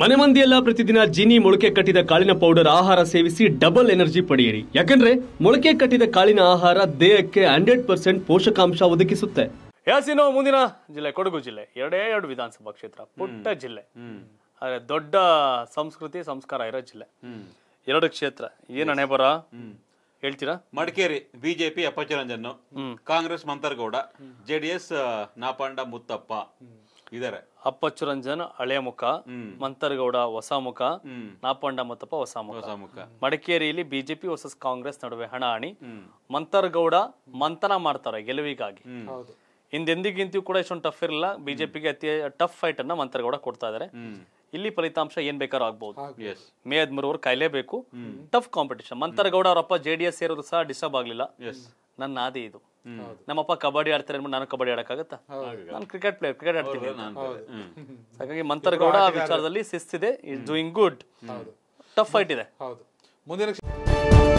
ಮನೆ ಮಂದಿಯೆಲ್ಲ ಪ್ರತಿದಿನ ಜೀನಿ ಮೊಳಕೆ ಕಟ್ಟಿದ ಕಾಳಿನ ಪೌಡರ್ ಆಹಾರ ಸೇವಿಸಿ ಡಬಲ್ ಎನರ್ಜಿ ಪಡೆಯಿರಿ ಯಾಕಂದ್ರೆ ಮೊಳಕೆ ಕಟ್ಟಿದ ಕಾಳಿನ ಆಹಾರ ದೇಹಕ್ಕೆ ಹಂಡ್ರೆಡ್ ಪರ್ಸೆಂಟ್ ಪೋಷಕಾಂಶ ಒದಗಿಸುತ್ತೆ ಯಾಸಿನೋ ಮುಂದಿನ ಜಿಲ್ಲೆ ಕೊಡಗು ಜಿಲ್ಲೆ ಎರಡೇ ಎರಡು ವಿಧಾನಸಭಾ ಕ್ಷೇತ್ರ ಪುಟ್ಟ ಜಿಲ್ಲೆ ಅದೇ ದೊಡ್ಡ ಸಂಸ್ಕೃತಿ ಸಂಸ್ಕಾರ ಇರೋ ಜಿಲ್ಲೆ ಎರಡು ಕ್ಷೇತ್ರ ಏನ್ ಹಣೆ ಬರ ಹೇಳ್ತೀರಾ ಮಡಿಕೇರಿ ಬಿಜೆಪಿ ಅಪ್ಪಚರಂಜನ್ ಕಾಂಗ್ರೆಸ್ ಮಂತರ್ಗೌಡ ಜೆಡಿಎಸ್ ನಾಪಾಂಡ ಮುತ್ತಪ್ಪ ಇದಾರೆ ಅಪ್ಪಚ್ಚು ರಂಜನ್ ಹಳೆಯ ಮುಖ ಮಂತರ್ಗೌಡ ಹೊಸ ಮುಖ ನಾಪಂಡ ಮತ್ತಪ್ಪ ಹೊಸ ಮುಖ ಮಡಿಕೇರಿಯಲ್ಲಿ ಬಿಜೆಪಿ ವರ್ಸಸ್ ಕಾಂಗ್ರೆಸ್ ನಡುವೆ ಹಣಾಹಣಿ ಮಂತರ್ಗೌಡ ಮಂತನ ಮಾಡ್ತಾರೆ ಗೆಲುವಿಗಾಗಿ ಹಿಂದೆಂದಿಗಿಂತೂ ಕೂಡ ಇಷ್ಟೊಂದು ಟಫ್ ಇರಲಿಲ್ಲ ಬಿಜೆಪಿಗೆ ಅತಿ ಟಫ್ ಫೈಟ್ ಅನ್ನ ಮಂತರ್ಗೌಡ ಕೊಡ್ತಾ ಇದಾರೆ ಇಲ್ಲಿ ಫಲಿತಾಂಶ ಏನ್ ಬೇಕಾದ್ರೂ ಆಗ್ಬಹುದು ಮೇ ಹದಿಮೂರವರು ಕಾಯ್ಲೇಬೇಕು ಟಫ್ ಕಾಂಪಿಟೇಷನ್ ಮಂತರಗೌಡ ಅವರಪ್ಪ ಜೆ ಡಿ ಎಸ್ ಸೇರೋದು ಸಹ ಡಿಸ್ಟರ್ಬ್ ಆಗ್ಲಿಲ್ಲ ನನ್ನ ಆದಿ ಇದು ನಮ್ಮಪ್ಪ ಕಬಡ್ಡಿ ಆಡ್ತಾರೆ ನಾನು ಕಬಡ್ಡಿ ಆಡಕ್ಕಾಗತ್ತಾ ನಾನು ಕ್ರಿಕೆಟ್ ಪ್ಲೇಯರ್ ಕ್ರಿಕೆಟ್ ಆಡ್ತೀನಿ ಹಾಗಾಗಿ ಮಂತರಗೌಡ ಆ ವಿಚಾರದಲ್ಲಿ ಶಿಸ್ತಿದೆ is doing good tough fight ಇದೆ ಮುಂದಿನ